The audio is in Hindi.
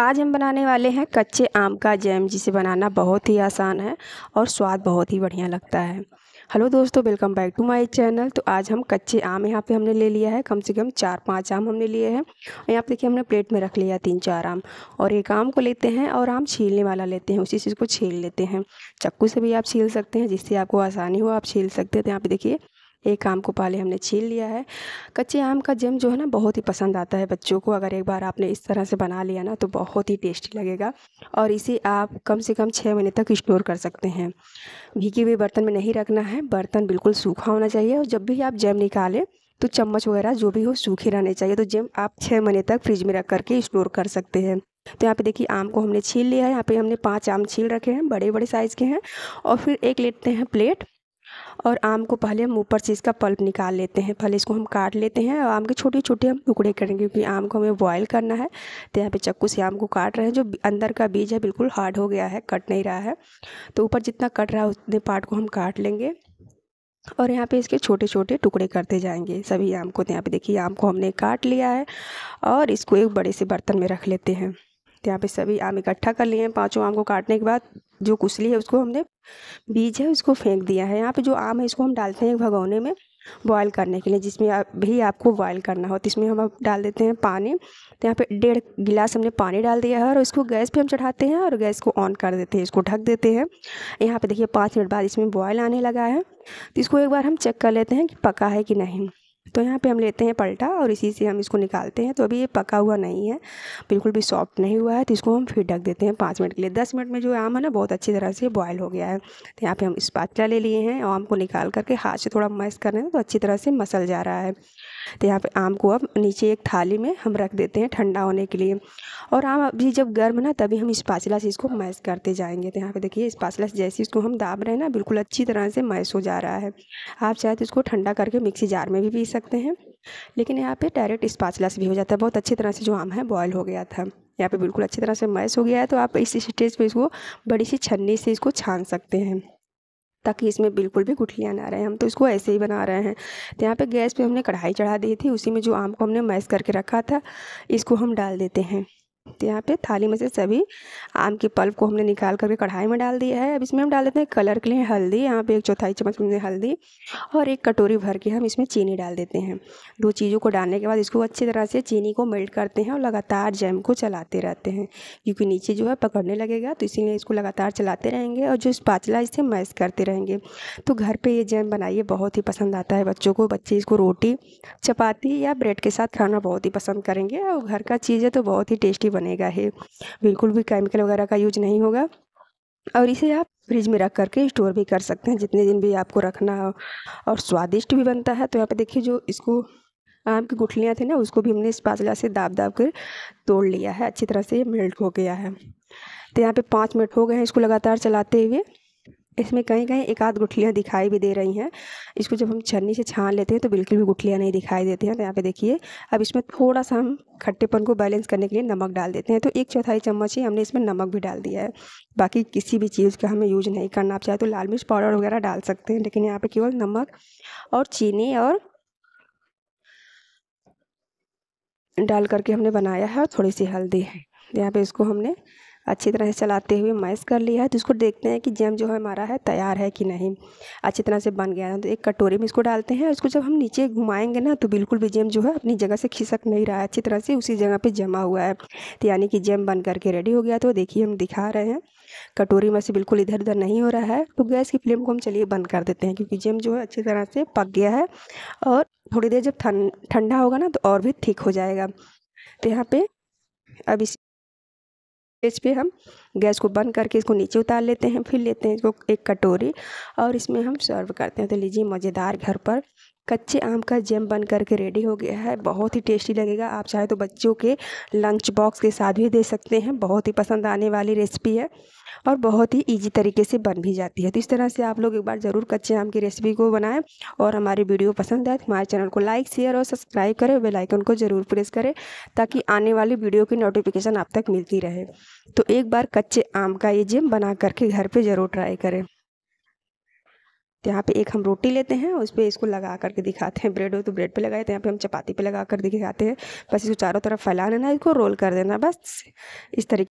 आज हम बनाने वाले हैं कच्चे आम का जैम जिसे बनाना बहुत ही आसान है और स्वाद बहुत ही बढ़िया लगता है हेलो दोस्तों welcome back to my channel तो आज हम कच्चे आम यहाँ पे हमने ले लिया है कम से कम चार पांच आम हमने लिए हैं और यहाँ पे देखिए हमने प्लेट में रख लिया तीन चार आम और एक आम को लेते हैं और आम छीलने वाला लेते हैं उसी चीज़ को छील लेते हैं चक्कू से भी आप छील सकते हैं जिससे आपको आसानी हो आप छील सकते हैं तो यहाँ पर देखिए एक आम को पहले हमने छील लिया है कच्चे आम का जैम जो है ना बहुत ही पसंद आता है बच्चों को अगर एक बार आपने इस तरह से बना लिया ना तो बहुत ही टेस्टी लगेगा और इसे आप कम से कम छः महीने तक स्टोर कर सकते हैं भीगे हुए बर्तन में नहीं रखना है बर्तन बिल्कुल सूखा होना चाहिए और जब भी आप जैम निकालें तो चम्मच वगैरह जो भी हो सूखे रहने चाहिए तो जैम आप छः महीने तक फ्रिज में रख करके स्टोर कर सकते हैं तो यहाँ पे देखिए आम को हमने छील लिया है यहाँ पे हमने पांच आम छील रखे हैं बड़े बड़े साइज़ के हैं और फिर एक लेते हैं प्लेट और आम को पहले हम ऊपर से इसका पल्प निकाल लेते हैं पहले इसको हम काट लेते हैं और आम के छोटे छोटे हम टुकड़े करेंगे क्योंकि आम को हमें बॉयल करना है तो यहाँ पे चक्कू से आम को काट रहे हैं जो अंदर का बीज है बिल्कुल हार्ड हो गया है कट नहीं रहा है तो ऊपर जितना कट रहा है उतने पार्ट को हम काट लेंगे और यहाँ पे इसके छोटे छोटे टुकड़े करते जाएंगे सभी आम को तो यहाँ पे देखिए आम को हमने काट लिया है और इसको एक बड़े से बर्तन में रख लेते हैं तो यहाँ पे सभी आम इकट्ठा कर लिए हैं पाँचों आम को काटने के बाद जो कुसली है उसको हमने बीज है उसको फेंक दिया है यहाँ पे जो आम है इसको हम डालते हैं भगौने में बॉयल करने के लिए जिसमें भी आपको बॉयल करना हो तो इसमें हम अब डाल देते हैं पानी तो यहाँ पे डेढ़ गिलास हमने पानी डाल दिया है और इसको गैस पे हम चढ़ाते हैं और गैस को ऑन कर देते हैं इसको ढक देते हैं यहाँ पे देखिए पाँच मिनट बाद इसमें बॉयल आने लगा है तो इसको एक बार हम चेक कर लेते हैं कि पका है कि नहीं तो यहाँ पे हम लेते हैं पलटा और इसी से हम इसको निकालते हैं तो अभी ये पका हुआ नहीं है बिल्कुल भी सॉफ्ट नहीं हुआ है तो इसको हम फिर ढक देते हैं पाँच मिनट के लिए दस मिनट में जो आम है ना बहुत अच्छी तरह से बॉयल हो गया है तो यहाँ पे हम स्पाचला ले लिए हैं आम को निकाल करके हाथ से थोड़ा मस कर रहे हैं तो अच्छी तरह से मसल जा रहा है तो यहाँ पे आम को अब नीचे एक थाली में हम रख देते हैं ठंडा होने के लिए और आम अभी जब गर्म ना तभी हम इस पाचला से इसको मैश करते जाएंगे तो यहाँ पे देखिए इस पाचला से जैसे इसको हम दाब रहे हैं ना बिल्कुल अच्छी तरह से मैश हो जा रहा है आप चाहे तो इसको ठंडा करके मिक्सी जार में भी पी सकते हैं लेकिन यहाँ पे डायरेक्ट इस पाचला से भी हो जाता है बहुत अच्छी तरह से जो आम है बॉयल हो गया था यहाँ पे बिल्कुल अच्छी तरह से मैश हो गया है तो आप इस स्टेज पे इसको बड़ी सी छन्नी से इसको छान सकते हैं ताकि इसमें बिल्कुल भी गुठलियाँ ना रहे हम तो इसको ऐसे ही बना रहे हैं तो यहाँ पर गैस पर हमने कढ़ाई चढ़ा दी थी उसी में जो आम को हमने मैस करके रखा था इसको हम डाल देते हैं तो यहाँ पे थाली में से सभी आम के पल्प को हमने निकाल करके कढ़ाई में डाल दिया है अब इसमें हम डाल देते हैं कलर के लिए हल्दी यहाँ पे एक चौथाई चम्मच हमने हल्दी और एक कटोरी भर के हम इसमें चीनी डाल देते हैं दो चीज़ों को डालने के बाद इसको अच्छी तरह से चीनी को मेल्ट करते हैं और लगातार जैम को चलाते रहते हैं क्योंकि नीचे जो है पकड़ने लगेगा तो इसीलिए इसको लगातार चलाते रहेंगे और जो इस पाचला इसे मैश करते रहेंगे तो घर पर ये जैम बनाइए बहुत ही पसंद आता है बच्चों को बच्चे इसको रोटी चपाती या ब्रेड के साथ खाना बहुत ही पसंद करेंगे और घर का चीज़ है तो बहुत ही टेस्टी बनेगा है बिल्कुल भी केमिकल वगैरह का यूज नहीं होगा और इसे आप फ्रिज में रख करके स्टोर भी कर सकते हैं जितने दिन भी आपको रखना हो और स्वादिष्ट भी बनता है तो यहाँ पे देखिए जो इसको आम की गुठलियाँ थी ना उसको भी हमने इस पाजला से दाब दाब कर तोड़ लिया है अच्छी तरह से ये मेल्ट हो गया है तो यहाँ पे पाँच मिनट हो गए हैं इसको लगातार चलाते हुए इसमें कहीं कहीं एक आध गुठलियाँ दिखाई भी दे रही हैं इसको जब हम छन्नी से छान लेते हैं तो बिल्कुल भी गुठलियाँ नहीं दिखाई देती हैं तो यहाँ पे देखिए अब इसमें थोड़ा सा हम खट्टेपन को बैलेंस करने के लिए नमक डाल देते हैं तो एक चौथाई चम्मच ही हमने इसमें नमक भी डाल दिया है बाकी किसी भी चीज़ का हमें यूज नहीं करना आप चाहे तो लाल मिर्च पाउडर वगैरह डाल सकते हैं लेकिन यहाँ पर केवल नमक और चीनी और डाल करके हमने बनाया है और थोड़ी सी हल्दी है यहाँ पे इसको हमने अच्छी तरह से चलाते हुए मैश कर लिया है तो इसको देखते हैं कि जैम जो है हमारा है तैयार है कि नहीं अच्छी तरह से बन गया है तो एक कटोरी में इसको डालते हैं इसको जब हम नीचे घुमाएंगे ना तो बिल्कुल भी जैम जो है अपनी जगह से खिसक नहीं रहा है अच्छी तरह से उसी जगह पर जमा हुआ है तो यानी कि जैम बन करके रेडी हो गया तो देखिए हम दिखा रहे हैं कटोरी में से बिल्कुल इधर उधर नहीं हो रहा है तो गैस की फ्लेम को हम चलिए बंद कर देते हैं क्योंकि जैम जो है अच्छी तरह से पक गया है और थोड़ी देर जब ठंडा होगा ना तो और भी ठीक हो जाएगा तो यहाँ पे अब इस पेज पे हम गैस को बंद करके इसको नीचे उतार लेते हैं फिर लेते हैं इसको एक कटोरी और इसमें हम सर्व करते हैं तो लीजिए मज़ेदार घर पर कच्चे आम का जैम बन करके रेडी हो गया है बहुत ही टेस्टी लगेगा आप चाहे तो बच्चों के लंच बॉक्स के साथ भी दे सकते हैं बहुत ही पसंद आने वाली रेसिपी है और बहुत ही ईजी तरीके से बन भी जाती है तो इस तरह से आप लोग एक बार ज़रूर कच्चे आम की रेसिपी को बनाएं और हमारी वीडियो पसंद आए तो हमारे चैनल को लाइक शेयर और सब्सक्राइब करें बेलाइकन को ज़रूर प्रेस करें ताकि आने वाली वीडियो की नोटिफिकेशन आप तक मिलती रहे तो एक बार कच्चे आम का ये जैम बना करके घर पर ज़रूर ट्राई करें तो यहाँ पे एक हम रोटी लेते हैं और उस पर इसको लगा करके दिखाते हैं ब्रेड हो तो ब्रेड पे लगाए तो यहाँ पे हम चपाती पे लगा कर दिखाते हैं बस इसको चारों तरफ फैला लेना इसको रोल कर देना बस इस तरीके